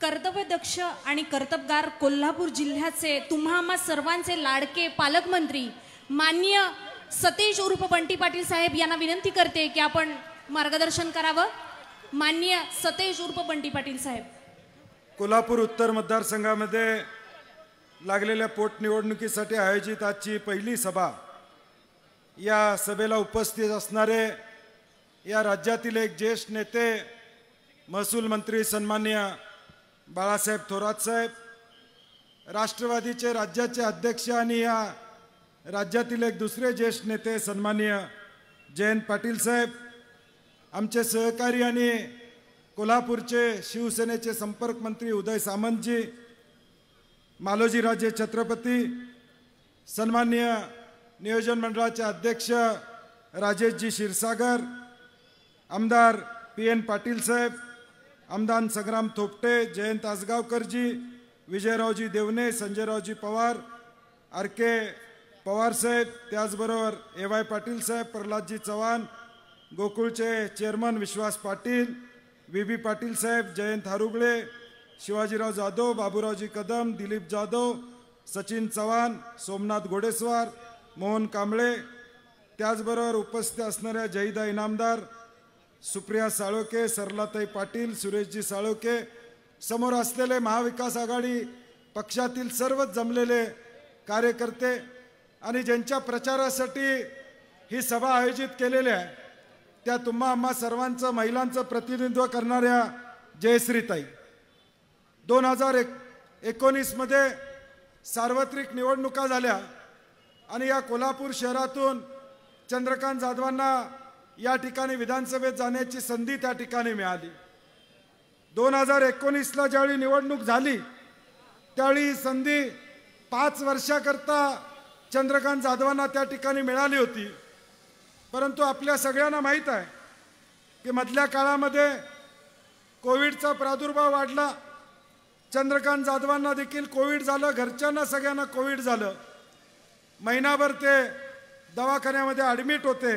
कर्तव्यदक्ष आणि कर्तबगार कोल्हापूर जिल्ह्याचे तुम्हामा सर्वांचे लाडके पालकमंत्री मान्य सतीश उर्फ बंटी पाटील साहेब यांना विनंती करते की आपण मार्गदर्शन करावं मान्य सतेश उर्फ बंटी पाटील साहेब कोल्हापूर उत्तर मतदारसंघामध्ये लागलेल्या पोटनिवडणुकीसाठी आयोजित आजची पहिली सभा या सभेला उपस्थित असणारे या राज्यातील एक ज्येष्ठ नेते महसूल मंत्री सन्मान्य बाळासाहेब थोरात साहेब राष्ट्रवादीचे राज्याचे अध्यक्ष आणि या राज्यातील एक दुसरे ज्येष्ठ नेते सन्माननीय जयंत पाटील साहेब आमचे सहकारी आणि कोल्हापूरचे शिवसेनेचे संपर्क मंत्री उदय सामंतजी मालोजीराजे छत्रपती सन्माननीय नियोजन मंडळाचे अध्यक्ष राजेशजी क्षीरसागर आमदार पी एन पाटील साहेब आमदार संग्राम थोपटे जयंत आसगावकरजी विजयरावजी देवणे संजयरावजी पवार आर के पवारसाहेब त्याचबरोबर ए वाय पाटील साहेब प्रल्हादजी चव्हाण गोकुळचे chairman Vishwas Patil V B Patil साहेब जयंत हारुगळे शिवाजीराव जाधव बाबूरावजी कदम दिलीप जाधव सचिन चव्हाण सोमनाथ घोडेस्वार मोहन कांबळे त्याचबरोबर उपस्थित असणाऱ्या जहिदा इनामदार सुप्रिया साळोके सरलाताई पाटील सुरेशजी साळोके समोर असलेले महाविकास आघाडी पक्षातील सर्वच जमलेले कार्यकर्ते आणि ज्यांच्या प्रचारासाठी ही सभा आयोजित केलेली आहे त्या तुम्हा आम्हा सर्वांचं महिलांचं प्रतिनिधित्व करणाऱ्या जयश्रीताई दोन हजार एक एकोणीसमध्ये सार्वत्रिक निवडणुका झाल्या आणि या कोल्हापूर शहरातून चंद्रकांत जाधवांना या ठिकाणी विधानसभेत जाण्याची संधी त्या ठिकाणी मिळाली दोन हजार एकोणीसला ज्यावेळी निवडणूक झाली त्यावेळी संधी पाच वर्षाकरता चंद्रकांत जाधवांना त्या ठिकाणी मिळाली होती परंतु आपल्या सगळ्यांना माहीत आहे की मधल्या काळामध्ये कोविडचा प्रादुर्भाव वाढला चंद्रकांत जाधवांना देखील कोविड झालं घरच्यांना सगळ्यांना कोविड झालं महिनाभर ते दवाखान्यामध्ये ॲडमिट होते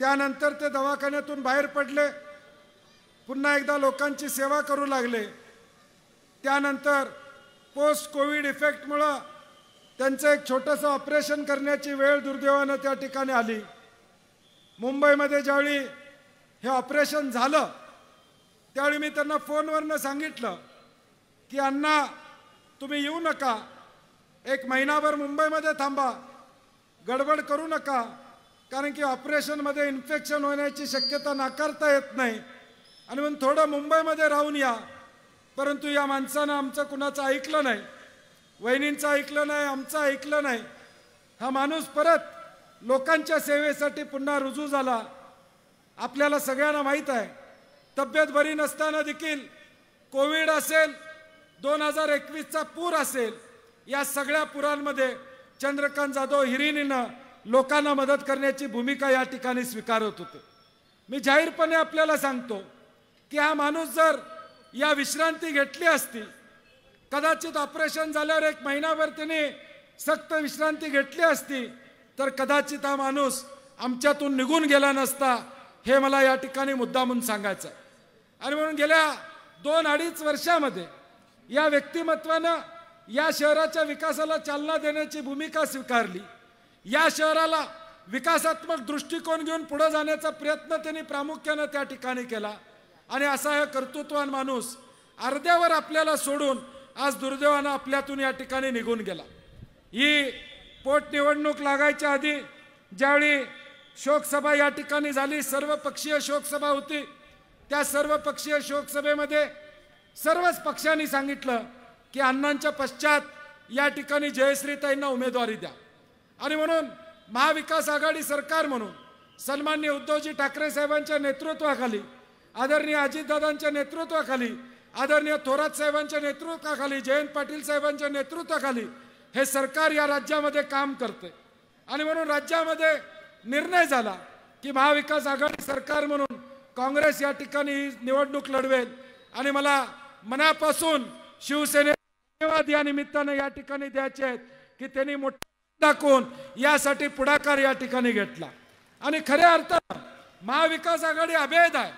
त्यानंतर ते दवाखान्यातून बाहेर पडले पुन्हा एकदा लोकांची सेवा करू लागले त्यानंतर पोस्ट कोविड इफेक्टमुळं त्यांचं एक छोटंसं ऑपरेशन करण्याची वेळ दुर्दैवानं त्या ठिकाणी आली मुंबईमध्ये ज्यावेळी हे ऑपरेशन झालं त्यावेळी मी त्यांना फोनवरनं सांगितलं की अण्णा तुम्ही येऊ नका एक महिनाभर मुंबईमध्ये थांबा गडबड करू नका कारण की ऑपरेशनमध्ये इन्फेक्शन होण्याची शक्यता नाकारता येत नाही आणि म्हणून थोडं मुंबईमध्ये राहून या परंतु या माणसानं आमचं कुणाचं ऐकलं नाही वहिनींचं ऐकलं नाही आमचं ऐकलं नाही हा माणूस परत लोकांच्या सेवेसाठी पुन्हा रुजू झाला आपल्याला सगळ्यांना माहीत आहे तब्येत बरी नसताना देखील कोविड असेल दोन हजार एकवीसचा पूर असेल या सगळ्या पुरांमध्ये चंद्रकांत जाधव हिरिणीनं लोकांना मदत करण्याची भूमिका या ठिकाणी स्वीकारत होते मी जाहीरपणे आपल्याला सांगतो की हा माणूस जर या विश्रांती घेतली असती कदाचित ऑपरेशन झाल्यावर एक महिनाभर त्याने सक्त विश्रांती घेतली असती तर कदाचित हा माणूस आमच्यातून निघून गेला नसता हे मला या ठिकाणी मुद्दा म्हणून सांगायचं आणि म्हणून गेल्या दोन अडीच वर्षामध्ये या व्यक्तिमत्वानं या शहराच्या विकासाला चालना देण्याची भूमिका स्वीकारली या शहराला विकासात्मक दृष्टिकोन घेऊन पुढे जाण्याचा प्रयत्न त्यांनी प्रामुख्यानं त्या ठिकाणी केला आणि असा हा कर्तृत्वान माणूस अर्ध्यावर आपल्याला सोडून आज दुर्दैवानं आपल्यातून या ठिकाणी निघून गेला ही पोटनिवडणूक लागायच्या आधी ज्यावेळी शोकसभा या ठिकाणी झाली सर्वपक्षीय शोकसभा होती त्या सर्वपक्षीय शोकसभेमध्ये सर्वच पक्षांनी सांगितलं की अण्णांच्या पश्चात या ठिकाणी जयश्रीताईंना उमेदवारी द्या आणि म्हणून महाविकास आघाडी सरकार म्हणून सन्मान्य उद्धवजी ठाकरे साहेबांच्या नेतृत्वाखाली आदरणीय अजितदादांच्या नेतृत्वाखाली आदरणीय थोरात साहेबांच्या नेतृत्वाखाली जयंत पाटील साहेबांच्या नेतृत्वाखाली हे सरकार या राज्यामध्ये काम करते आणि म्हणून राज्यामध्ये निर्णय झाला की महाविकास आघाडी सरकार म्हणून काँग्रेस या ठिकाणी ही निवडणूक लढवेल आणि मला मनापासून शिवसेने धन्यवाद या निमित्तानं या ठिकाणी द्यायचे आहेत की त्यांनी मोठ्या दाखवून यासाठी पुढाकार या ठिकाणी घेतला आणि खऱ्या अर्थ महाविकास आघाडी अभेद आहे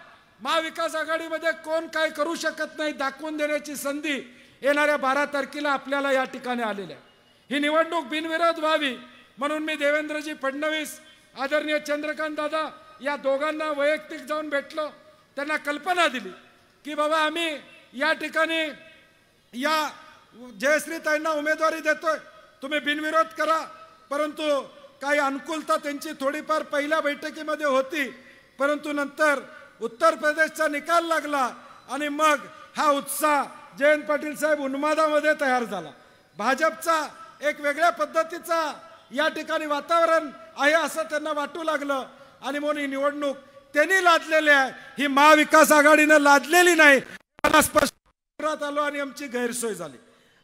महाविकास आघाडीमध्ये कोण काय करू शकत नाही दाखवून देण्याची संधी येणाऱ्या बारा तारखेला आपल्याला या ठिकाणी आलेल्या ही निवडणूक बिनविरोध व्हावी म्हणून मी देवेंद्रजी फडणवीस आदरणीय चंद्रकांत दादा या दोघांना वैयक्तिक जाऊन भेटलो त्यांना कल्पना दिली की बाबा आम्ही या ठिकाणी या जयश्रीताईंना उमेदवारी देतोय तुम्ही बिनविरोध करा परंतु काही अनुकूलता त्यांची थोडीफार पहिल्या बैठकीमध्ये होती परंतु नंतर उत्तर प्रदेशचा निकाल लागला आणि मग हा उत्साह जयंत पाटील साहेब उन्मादामध्ये तयार झाला भाजपचा एक वेगळ्या पद्धतीचा या ठिकाणी वातावरण आहे असं त्यांना वाटू लागलं आणि म्हणून ही निवडणूक त्यांनी लादलेली आहे ही महाविकास आघाडीनं लादलेली नाही स्पष्ट आलो आणि आमची गैरसोय झाली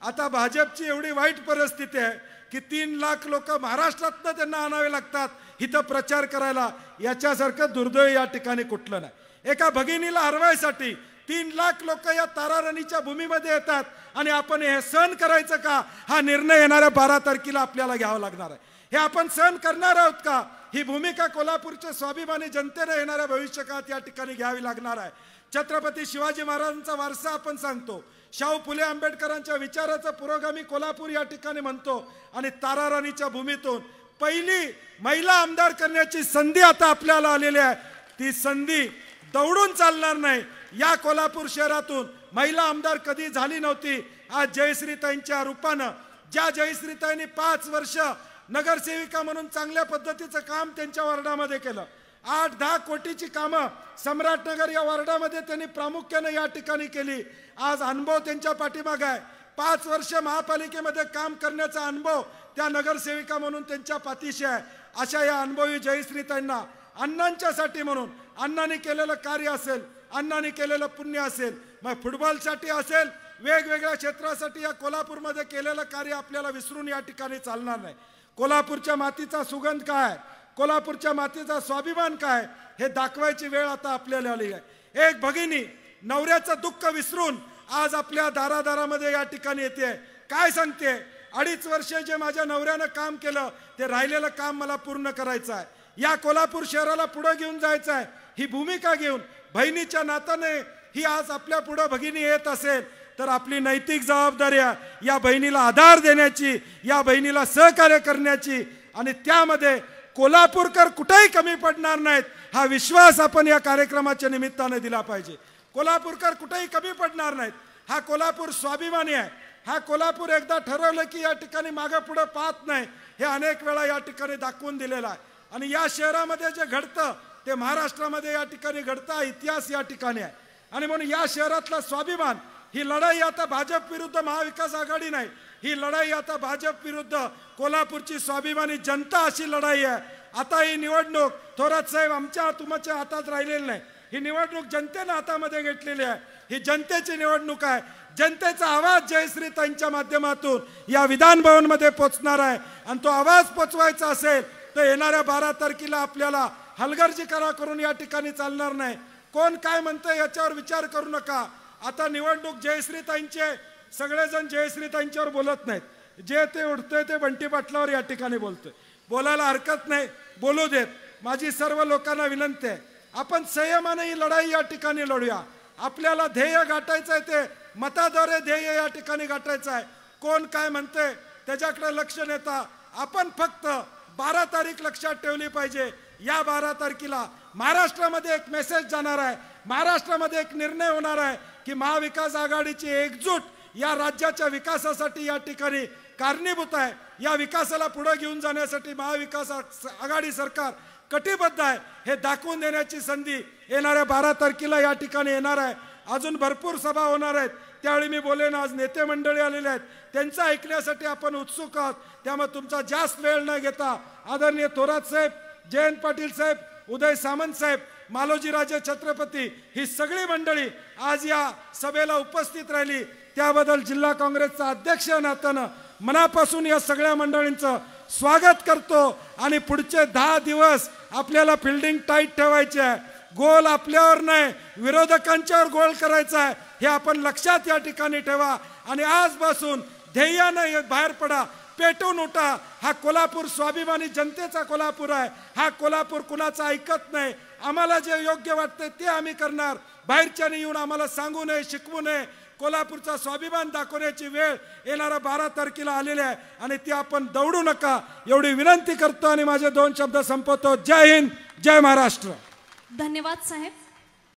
आता भाजपची एवढी वाईट परिस्थिती आहे की तीन लाख लोक महाराष्ट्रातनं त्यांना आणावे लागतात इथं प्रचार करायला याच्यासारखं दुर्दैव या ठिकाणी कुठलं नाही एका भगिनीला हरवायसाठी तीन लाख लोक या तारारणीच्या भूमीमध्ये येतात आणि आपण हे सहन करायचं का हा निर्णय येणाऱ्या बारा तारखेला आपल्याला घ्यावा लागणार आहे हे आपण सहन करणार आहोत का ही भूमिका कोल्हापूरच्या स्वाभिमानी जनतेने येणाऱ्या भविष्यकाळात या ठिकाणी घ्यावी लागणार आहे छत्रपती शिवाजी महाराजांचा वारसा आपण सांगतो शाहू फुले आंबेडकरांच्या विचाराचा पुरोगामी कोल्हापूर या ठिकाणी म्हणतो आणि ताराराणीच्या भूमीतून पहिली महिला आमदार करण्याची संधी आता आपल्याला आलेली आहे ती संधी दौडून चालणार नाही या कोल्हापूर शहरातून महिला आमदार कधी झाली नव्हती आज जयश्रीताईंच्या रूपानं ज्या जयश्रीताईंनी पाच वर्ष नगरसेविका म्हणून चांगल्या पद्धतीचं काम त्यांच्या वर्णामध्ये केलं आठ दहा कोटीची कामं सम्राटनगर या वॉर्डामध्ये त्यांनी प्रामुख्यानं या ठिकाणी केली आज अनुभव त्यांच्या पाठीमाग आहे पाच वर्ष महापालिकेमध्ये काम करण्याचा अनुभव त्या नगरसेविका म्हणून त्यांच्या पाठीशी आहे अशा या अनुभवी जयश्रीताईंना अण्णांच्यासाठी म्हणून अण्णांनी केलेलं कार्य असेल अण्णांनी केलेलं पुण्य असेल मग फुटबॉलसाठी असेल वेगवेगळ्या क्षेत्रासाठी या कोल्हापूरमध्ये केलेलं कार्य आपल्याला विसरून या ठिकाणी चालणार नाही कोल्हापूरच्या मातीचा सुगंध काय कोल्हापूरच्या मातीचा स्वाभिमान काय हे दाखवायची वेळ आता आपल्याला आली आहे एक भगिनी नवऱ्याचं दुःख विसरून आज आपल्या दारादारामध्ये या ठिकाणी येते काय सांगते अडीच वर्ष जे माझ्या नवऱ्यानं काम केलं ते राहिलेलं काम मला पूर्ण करायचं आहे या कोल्हापूर शहराला पुढं घेऊन जायचं आहे ही भूमिका घेऊन बहिणीच्या नात्याने ही आज आपल्या पुढं भगिनी येत असेल तर आपली नैतिक जबाबदारी या बहिणीला आधार देण्याची या बहिणीला सहकार्य करण्याची आणि त्यामध्ये कोल्हापूरकर कुठेही कमी पडणार नाहीत हा विश्वास आपण या कार्यक्रमाच्या निमित्ताने दिला पाहिजे कोल्हापूरकर कुठेही कमी पडणार नाहीत हा कोल्हापूर स्वाभिमानी आहे हा कोल्हापूर एकदा ठरवलं की या ठिकाणी मागं पुढं पाहत नाही हे अनेक वेळा या ठिकाणी दाखवून दिलेलं आहे आणि या शहरामध्ये जे घडतं ते महाराष्ट्रामध्ये या ठिकाणी घडतं इतिहास या ठिकाणी आहे आणि म्हणून या शहरातला स्वाभिमान ही लढाई आता भाजप विरुद्ध महाविकास आघाडी नाही ही लढाई आता भाजप विरुद्ध कोल्हापूरची स्वाभिमानी जनता अशी लढाई आहे आता ही निवडणूक थोरात साहेब आमच्या तुमच्या हातात राहिलेली नाही ही निवडणूक जनतेनं हातामध्ये घेतलेली आहे ही जनतेची निवडणूक आहे जनतेचा आवाज जयश्री त्यांच्या माध्यमातून या विधान भवनमध्ये पोचणार आहे आणि तो आवाज पोचवायचा असेल तर येणाऱ्या बारा तारखेला आपल्याला हलगर्जी करा करून या ठिकाणी चालणार नाही कोण काय म्हणतं याच्यावर विचार करू नका आता निवडणूक जयश्रीताईंचे सगळेजण त्यांच्यावर बोलत नाहीत जे ते उठतंय ते बंटी पाटलावर या ठिकाणी बोलतोय बोलायला हरकत नाही बोलू देत माझी सर्व लोकांना विनंती आहे आपण संयमाने ही लढाई या ठिकाणी लढूया आपल्याला ध्येय गाठायचं आहे ते मताद्वारे ध्येय या ठिकाणी गाठायचं आहे कोण काय म्हणते त्याच्याकडे लक्ष नेता आपण फक्त बारा तारीख लक्षात ठेवली पाहिजे या बारा तारखेला महाराष्ट्रामध्ये एक मेसेज जाणार आहे महाराष्ट्रामध्ये एक निर्णय होणार आहे की महाविकास आघाडीची एकजूट या राज्याच्या विकासासाठी या ठिकाणी कारणीभूत आहे या विकासाला पुढे घेऊन जाण्यासाठी महाविकास आघाडी सरकार कटिबद्ध आहे हे दाखवून देण्याची संधी येणाऱ्या बारा तारखेला या ठिकाणी येणार आहे अजून भरपूर सभा होणार आहेत त्यावेळी मी बोलेन आज नेते मंडळी आलेले आहेत त्यांचं ऐकण्यासाठी आपण उत्सुक आहोत त्यामुळे तुमचा जास्त वेळ न घेता आदरणीय थोरात साहेब जयंत पाटील साहेब उदय सामंत साहेब मालोजीराजे छत्रपती ही सगळी मंडळी आज या सभेला उपस्थित राहिली त्याबद्दल जिल्हा काँग्रेसचा अध्यक्ष नात्यानं मनापासून या सगळ्या मंडळींचं स्वागत करतो आणि पुढचे दहा दिवस आपल्याला फिल्डिंग टाईट ठेवायची आहे गोल आपल्यावर नाही विरोधकांच्यावर गोल करायचा आहे हे आपण लक्षात या ठिकाणी ठेवा आणि आजपासून ध्येयानं बाहेर पडा पेटून उठा हा कोल्हापूर स्वाभिमानी जनतेचा कोल्हापूर आहे हा कोल्हापूर कुणाचा ऐकत नाही आम्हाला जे योग्य वाटते ते आम्ही करणार बाहेरच्याने येऊन आम्हाला सांगू नये शिकवू नये कोल्हापूरचा स्वाभिमान दाखवण्याची वेळ येणारा बारा तारखेला आलेली आहे आणि ती आपण दौडू नका एवढी विनंती करतो आणि माझे दोन शब्द संपवतो जय हिंद जय महाराष्ट्र धन्यवाद साहेब